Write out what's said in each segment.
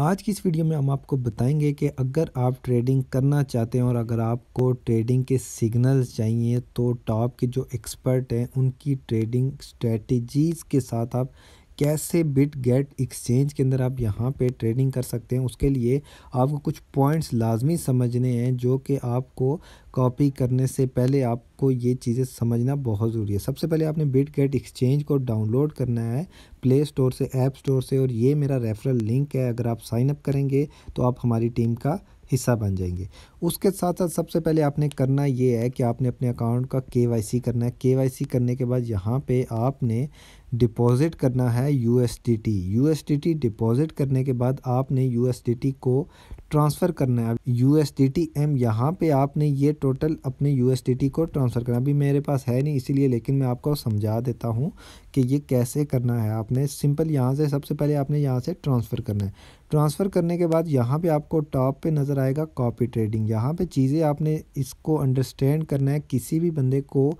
आज की इस वीडियो में हम आपको बताएंगे कि अगर आप ट्रेडिंग करना चाहते हैं और अगर आपको ट्रेडिंग के सिग्नल्स चाहिए तो टॉप के जो एक्सपर्ट हैं उनकी ट्रेडिंग स्ट्रेटजीज़ के साथ आप कैसे बिट गेट एक्सचेंज के अंदर आप यहाँ पे ट्रेडिंग कर सकते हैं उसके लिए आपको कुछ पॉइंट्स लाजमी समझने हैं जो कि आपको कॉपी करने से पहले आपको ये चीज़ें समझना बहुत ज़रूरी है सबसे पहले आपने बिट गेट एक्सचेंज को डाउनलोड करना है प्ले स्टोर से ऐप स्टोर से और ये मेरा रेफरल लिंक है अगर आप साइन अप करेंगे तो आप हमारी टीम का हिस्सा बन जाएंगे उसके साथ साथ सबसे पहले आपने करना ये है कि आपने अपने अकाउंट का के करना है के करने के बाद यहाँ पे आपने डिपॉज़िट करना है U S T T U S T T deposit करने के बाद आपने यू एस टी टी को ट्रांसफ़र करना है U S T T M यहाँ पर आपने ये टोटल अपने यू एस टी टी को ट्रांसफ़र करना अभी मेरे पास है नहीं इसीलिए लेकिन मैं आपको समझा देता हूँ कि ये कैसे करना है आपने सिंपल यहाँ से सबसे पहले आपने यहाँ से ट्रांसफ़र करना है ट्रांसफ़र करने के बाद यहाँ पे आपको टॉप पे नज़र आएगा कॉपी ट्रेडिंग यहाँ पे चीज़ें आपने इसको अंडरस्टैंड करना है किसी भी बंदे को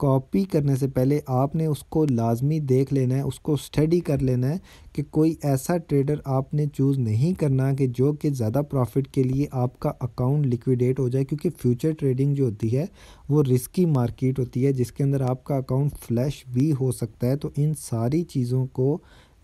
कॉपी करने से पहले आपने उसको लाजमी देख लेना है उसको स्टडी कर लेना है कि कोई ऐसा ट्रेडर आपने चूज़ नहीं करना कि जो कि ज़्यादा प्रॉफिट के लिए आपका अकाउंट लिक्विडेट हो जाए क्योंकि फ्यूचर ट्रेडिंग जो होती है वो रिस्की मार्केट होती है जिसके अंदर आपका अकाउंट फ्लैश भी हो सकता है तो इन सारी चीज़ों को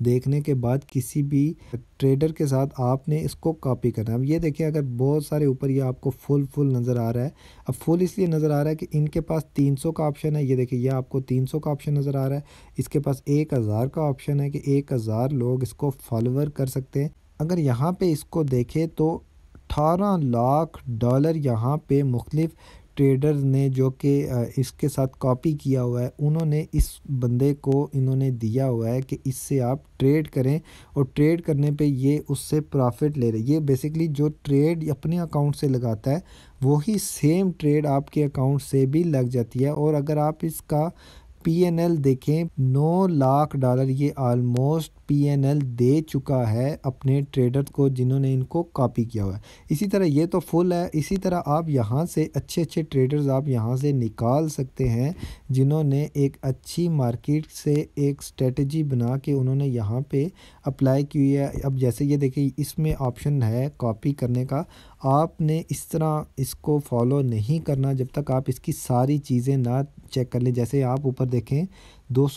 देखने के बाद किसी भी ट्रेडर के साथ आपने इसको कॉपी करना है अब ये देखिए अगर बहुत सारे ऊपर ये आपको फुल फुल नज़र आ रहा है अब फुल इसलिए नज़र आ रहा है कि इनके पास 300 का ऑप्शन है ये देखिए ये आपको 300 का ऑप्शन नज़र आ रहा है इसके पास 1000 का ऑप्शन है कि 1000 लोग इसको फॉलोअर कर सकते हैं अगर यहाँ पर इसको देखें तो अठारह लाख डॉलर यहाँ पर मुख्तफ ट्रेडर्स ने जो कि इसके साथ कॉपी किया हुआ है उन्होंने इस बंदे को इन्होंने दिया हुआ है कि इससे आप ट्रेड करें और ट्रेड करने पे ये उससे प्रॉफिट ले रहे ये बेसिकली जो ट्रेड अपने अकाउंट से लगाता है वही सेम ट्रेड आपके अकाउंट से भी लग जाती है और अगर आप इसका पी एन एल देखें नौ लाख डॉलर ये आलमोस्ट पीएनएल दे चुका है अपने ट्रेडर को जिन्होंने इनको कॉपी किया हुआ है इसी तरह ये तो फुल है इसी तरह आप यहाँ से अच्छे अच्छे ट्रेडर्स आप यहाँ से निकाल सकते हैं जिन्होंने एक अच्छी मार्केट से एक स्ट्रेटजी बना के उन्होंने यहाँ पे अप्लाई की है अब जैसे ये देखिए इसमें ऑप्शन है कॉपी करने का आपने इस तरह इसको फॉलो नहीं करना जब तक आप इसकी सारी चीज़ें ना चेक कर लें जैसे आप ऊपर देखें दो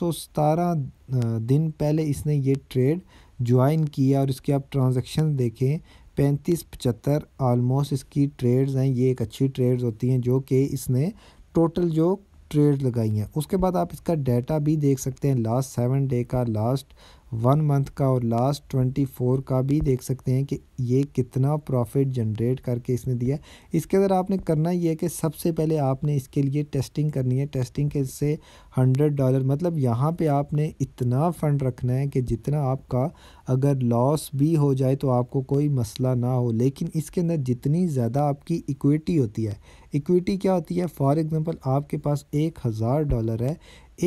दिन पहले इसने ये ट्रेड ज्वाइन किया और इसके आप ट्रांजेक्शन देखें पैंतीस पचहत्तर आलमोस्ट इसकी ट्रेड्स हैं ये एक अच्छी ट्रेड्स होती हैं जो कि इसने टोटल जो ट्रेड लगाई हैं उसके बाद आप इसका डाटा भी देख सकते हैं लास्ट सेवन डे का लास्ट वन मंथ का और लास्ट ट्वेंटी फोर का भी देख सकते हैं कि ये कितना प्रॉफिट जनरेट करके इसने दिया इसके अंदर आपने करना ये है कि सबसे पहले आपने इसके लिए टेस्टिंग करनी है टेस्टिंग के से हंड्रेड डॉलर मतलब यहाँ पे आपने इतना फ़ंड रखना है कि जितना आपका अगर लॉस भी हो जाए तो आपको कोई मसला ना हो लेकिन इसके अंदर जितनी ज़्यादा आपकी इक्विटी होती है इक्विटी क्या होती है फॉर एग्ज़ाम्पल आपके पास एक हज़ार डॉलर है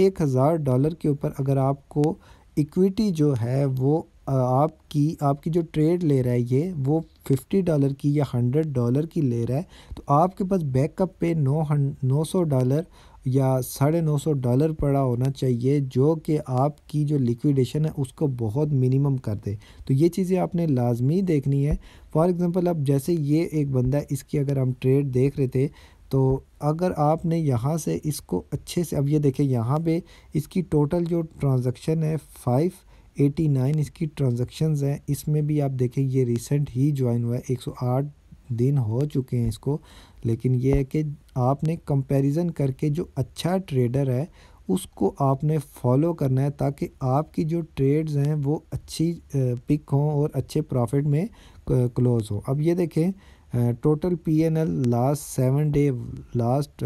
एक हज़ार डॉलर के ऊपर अगर आपको इक्विटी जो है वो आपकी आपकी जो ट्रेड ले रहा है ये वो फिफ्टी डॉलर की या हंड्रेड डॉलर की ले रहा है तो आपके पास बैकअप पे नौ नौ सौ डॉलर या साढ़े नौ सौ डॉलर पड़ा होना चाहिए जो कि आपकी जो लिक्विडेशन है उसको बहुत मिनिमम कर दे तो ये चीज़ें आपने लाजमी देखनी है फॉर एग्ज़ाम्पल अब जैसे ये एक बंदा इसकी अगर हम ट्रेड देख रहे थे तो अगर आपने यहाँ से इसको अच्छे से अब ये देखें यहाँ पे इसकी टोटल जो ट्रांजैक्शन है फाइव एटी नाइन इसकी ट्रांजैक्शंस हैं इसमें भी आप देखें ये रिसेंट ही ज्वाइन हुआ है एक सौ आठ दिन हो चुके हैं इसको लेकिन ये है कि आपने कंपैरिजन करके जो अच्छा ट्रेडर है उसको आपने फॉलो करना है ताकि आपकी जो ट्रेड्स हैं वो अच्छी पिक हों और अच्छे प्रॉफिट में क्लोज़ हो अब ये देखें total P N L last seven day last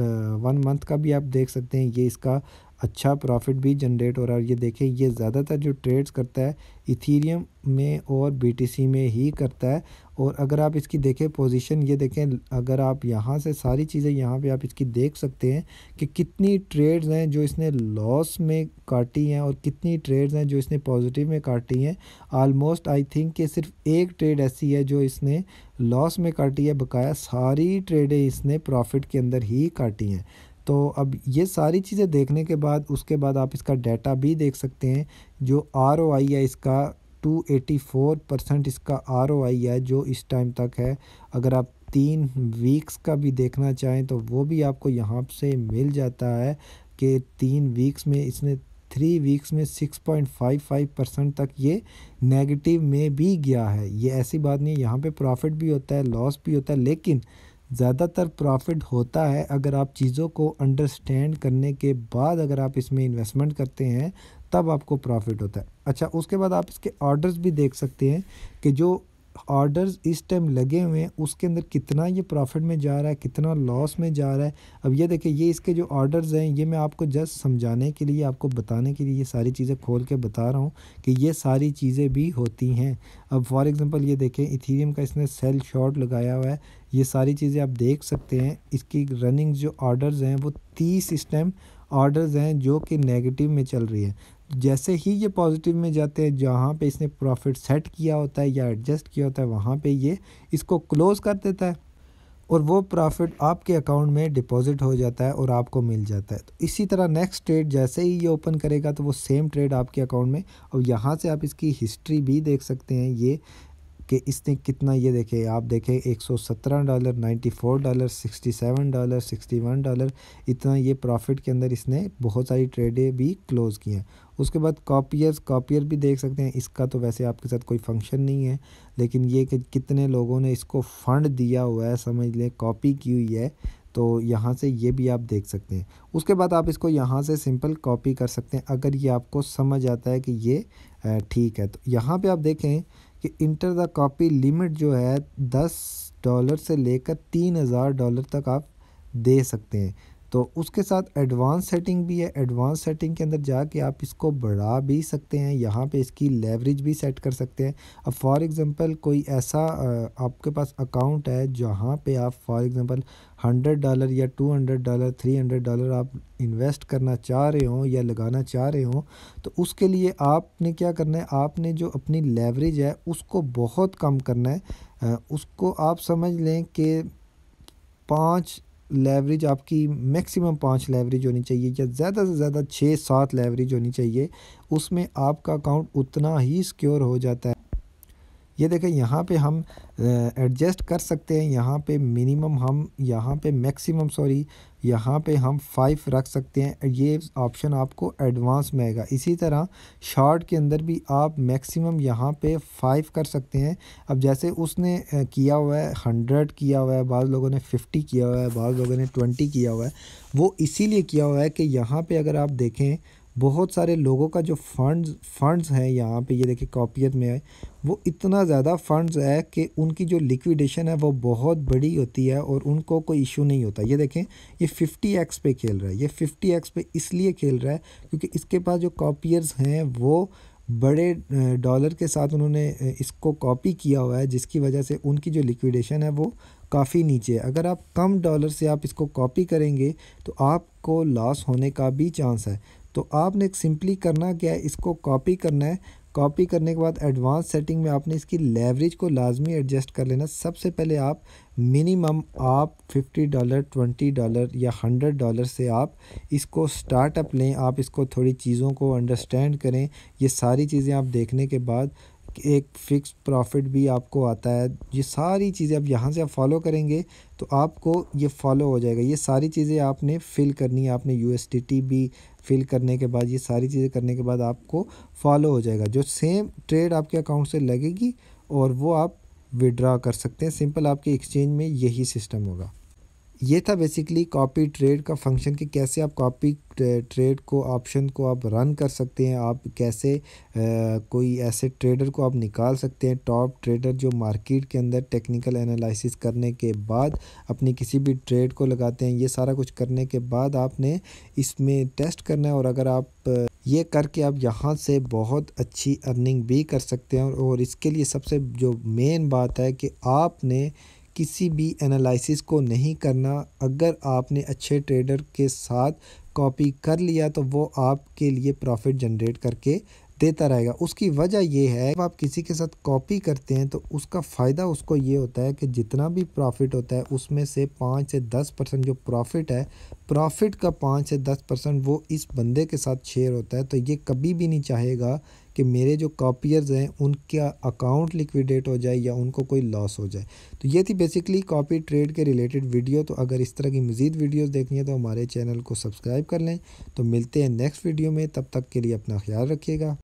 one month का भी आप देख सकते हैं ये इसका अच्छा प्रॉफिट भी जनरेट हो रहा है और ये देखें ये ज़्यादातर जो ट्रेड्स करता है इथीरियम में और बीटीसी में ही करता है और अगर आप इसकी देखें पोजीशन ये देखें अगर आप यहाँ से सारी चीज़ें यहाँ पे आप इसकी देख सकते हैं कि कितनी ट्रेड्स हैं जो इसने लॉस में काटी हैं और कितनी ट्रेड्स हैं जो इसने पॉजिटिव में काटी हैं आलमोस्ट आई थिंक कि सिर्फ एक ट्रेड ऐसी है जो इसने लॉस में काटी है बकाया सारी ट्रेडें इसने प्रॉफिट के अंदर ही काटी हैं तो अब ये सारी चीज़ें देखने के बाद उसके बाद आप इसका डाटा भी देख सकते हैं जो आर है इसका 284 परसेंट इसका आर है जो इस टाइम तक है अगर आप तीन वीक्स का भी देखना चाहें तो वो भी आपको यहाँ से मिल जाता है कि तीन वीक्स में इसने थ्री वीक्स में 6.55 परसेंट तक ये नेगेटिव में भी गया है ये ऐसी बात नहीं यहाँ पर प्रॉफिट भी होता है लॉस भी होता है लेकिन ज़्यादातर प्रॉफिट होता है अगर आप चीज़ों को अंडरस्टैंड करने के बाद अगर आप इसमें इन्वेस्टमेंट करते हैं तब आपको प्रॉफिट होता है अच्छा उसके बाद आप इसके ऑर्डर्स भी देख सकते हैं कि जो ऑर्डर्स इस टाइम लगे हुए हैं उसके अंदर कितना ये प्रॉफिट में जा रहा है कितना लॉस में जा रहा है अब ये देखें ये इसके जो ऑर्डर्स हैं ये मैं आपको जस्ट समझाने के लिए आपको बताने के लिए ये सारी चीज़ें खोल के बता रहा हूँ कि ये सारी चीज़ें भी होती हैं अब फॉर एग्ज़ाम्पल ये देखें इथीरियम का इसने सेल शॉर्ट लगाया हुआ है ये सारी चीज़ें आप देख सकते हैं इसकी रनिंग जो ऑर्डर्स हैं वो तीस इस टाइम ऑर्डर्स हैं जो कि नेगेटिव में चल रही है जैसे ही ये पॉजिटिव में जाते हैं जहाँ पे इसने प्रॉफिट सेट किया होता है या एडजस्ट किया होता है वहाँ पे ये इसको क्लोज़ कर देता है और वो प्रॉफिट आपके अकाउंट में डिपॉजिट हो जाता है और आपको मिल जाता है तो इसी तरह नेक्स्ट ट्रेड जैसे ही ये ओपन करेगा तो वो सेम ट्रेड आपके अकाउंट में और यहाँ से आप इसकी हिस्ट्री भी देख सकते हैं ये कि इसने कितना ये देखे आप देखें एक सौ सत्रह dollar ninety four dollar sixty seven dollar sixty one dollar इतना ये प्रॉफिट के अंदर इसने बहुत सारी ट्रेडें भी क्लोज़ की हैं उसके बाद कॉपियर्स कॉपियर भी देख सकते हैं इसका तो वैसे आपके साथ कोई फंक्शन नहीं है लेकिन ये कि कितने लोगों ने इसको फ़ंड दिया हुआ है समझ लें कॉपी की हुई है तो यहाँ से ये भी आप देख सकते हैं उसके बाद आप इसको यहाँ से सिंपल कॉपी कर सकते हैं अगर ये आपको समझ आता है कि ये ठीक है तो यहाँ पे आप देखें कि इंटर द कॉपी लिमिट जो है दस डॉलर से लेकर तीन हज़ार डॉलर तक आप दे सकते हैं तो उसके साथ एडवांस सेटिंग भी है एडवांस सेटिंग के अंदर जाके आप इसको बढ़ा भी सकते हैं यहाँ पे इसकी लेवरेज भी सेट कर सकते हैं अब फॉर एग्जांपल कोई ऐसा आपके पास अकाउंट है जहाँ पे आप फॉर एग्जांपल हंड्रेड डॉलर या two hundred dollar three hundred dollar आप इन्वेस्ट करना चाह रहे हों या लगाना चाह रहे हों तो उसके लिए आपने क्या करना है आपने जो अपनी लेवरेज है उसको बहुत कम करना है उसको आप समझ लें कि पाँच लेवरेज आपकी मैक्सिमम पाँच लेवरेज होनी चाहिए या ज़्यादा से ज़्यादा छः सात लेवरेज होनी चाहिए उसमें आपका अकाउंट उतना ही सिक्योर हो जाता है ये देखें यहाँ पे हम एडजस्ट कर सकते हैं यहाँ पे मिनिमम हम यहाँ पे मैक्सिमम सॉरी यहाँ पे हम फाइव रख सकते हैं ये ऑप्शन आपको एडवांस में आएगा इसी तरह शॉर्ट के अंदर भी आप मैक्सिमम यहाँ पे फाइव कर सकते हैं अब जैसे उसने किया हुआ है हंड्रेड किया हुआ है बाद लोगों ने फिफ्टी किया हुआ है बाद लोगों ने ट्वेंटी किया हुआ है वो इसीलिए किया हुआ है कि यहाँ पर अगर आप देखें बहुत सारे लोगों का जो फंड्स फंड्स हैं यहाँ पे ये देखिए कॉपियत में है वो इतना ज़्यादा फंड्स है कि उनकी जो लिक्विडेशन है वो बहुत बड़ी होती है और उनको कोई इशू नहीं होता ये देखें ये फिफ्टी एक्स पे खेल रहा है ये एक्स पे इसलिए खेल रहा है क्योंकि इसके पास जो कॉपियर्स हैं वो बड़े डॉलर के साथ उन्होंने इसको कॉपी किया हुआ है जिसकी वजह से उनकी जो लिक्विडेशन है वो काफ़ी नीचे है अगर आप कम डॉलर से आप इसको कॉपी करेंगे तो आपको लॉस होने का भी चांस है तो आपने सिंपली करना क्या है इसको कॉपी करना है कॉपी करने के बाद एडवांस सेटिंग में आपने इसकी लेवरेज को लाजमी एडजस्ट कर लेना सबसे पहले आप मिनिमम आप फिफ्टी डॉलर ट्वेंटी डॉलर या हंड्रेड डॉलर से आप इसको स्टार्टअप लें आप इसको थोड़ी चीज़ों को अंडरस्टैंड करें ये सारी चीज़ें आप देखने के बाद एक फ़िक्स प्रॉफिट भी आपको आता है ये सारी चीज़ें अब यहाँ से आप फॉलो करेंगे तो आपको ये फॉलो हो जाएगा ये सारी चीज़ें आपने फिल करनी है आपने यू भी फिल करने के बाद ये सारी चीज़ें करने के बाद आपको फॉलो हो जाएगा जो सेम ट्रेड आपके अकाउंट से लगेगी और वो आप विड्रा कर सकते हैं सिंपल आपके एक्सचेंज में यही सिस्टम होगा ये था बेसिकली कॉपी ट्रेड का फंक्शन कि कैसे आप कॉपी ट्रेड uh, को ऑप्शन को आप रन कर सकते हैं आप कैसे आ, uh, कोई ऐसे ट्रेडर को आप निकाल सकते हैं टॉप ट्रेडर जो मार्केट के अंदर टेक्निकल एनालिसिस करने के बाद अपनी किसी भी ट्रेड को लगाते हैं ये सारा कुछ करने के बाद आपने इसमें टेस्ट करना है और अगर आप uh, ये करके आप यहाँ से बहुत अच्छी अर्निंग भी कर सकते हैं और इसके लिए सबसे जो मेन बात है कि आपने किसी भी एनालिसिस को नहीं करना अगर आपने अच्छे ट्रेडर के साथ कॉपी कर लिया तो वो आपके लिए प्रॉफिट जनरेट करके देता रहेगा उसकी वजह यह है जब आप किसी के साथ कॉपी करते हैं तो उसका फ़ायदा उसको ये होता है कि जितना भी प्रॉफिट होता है उसमें से पाँच से दस परसेंट जो प्रॉफिट है प्रॉफिट का पाँच से दस परसेंट वो इस बंदे के साथ शेयर होता है तो ये कभी भी नहीं चाहेगा कि मेरे जो कापियर्स हैं उनका अकाउंट लिक्विडेट हो जाए या उनको कोई लॉस हो जाए तो ये थी बेसिकली कॉपी ट्रेड के रिलेटेड वीडियो तो अगर इस तरह की मज़ीद वीडियोज़ देखनी है तो हमारे चैनल को सब्सक्राइब कर लें तो मिलते हैं नेक्स्ट वीडियो में तब तक के लिए अपना ख्याल रखिएगा